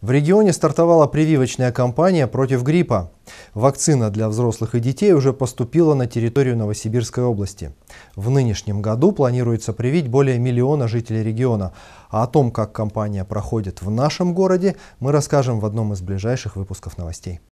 В регионе стартовала прививочная кампания против гриппа. Вакцина для взрослых и детей уже поступила на территорию Новосибирской области. В нынешнем году планируется привить более миллиона жителей региона. А о том, как кампания проходит в нашем городе, мы расскажем в одном из ближайших выпусков новостей.